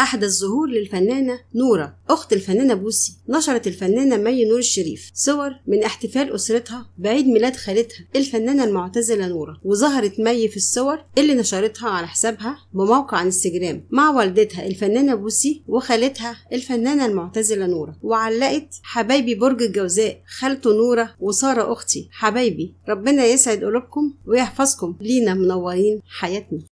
أحدث ظهور للفنانة نورة أخت الفنانة بوسي نشرت الفنانة مي نور الشريف صور من احتفال أسرتها بعيد ميلاد خالتها الفنانة المعتزلة نورة وظهرت مي في الصور اللي نشرتها على حسابها بموقع انستجرام مع والدتها الفنانة بوسي وخالتها الفنانة المعتزلة نورة وعلقت حبايبي برج الجوزاء خالته نورة وسارة أختي حبايبي ربنا يسعد قلوبكم ويحفظكم لينا منورين حياتنا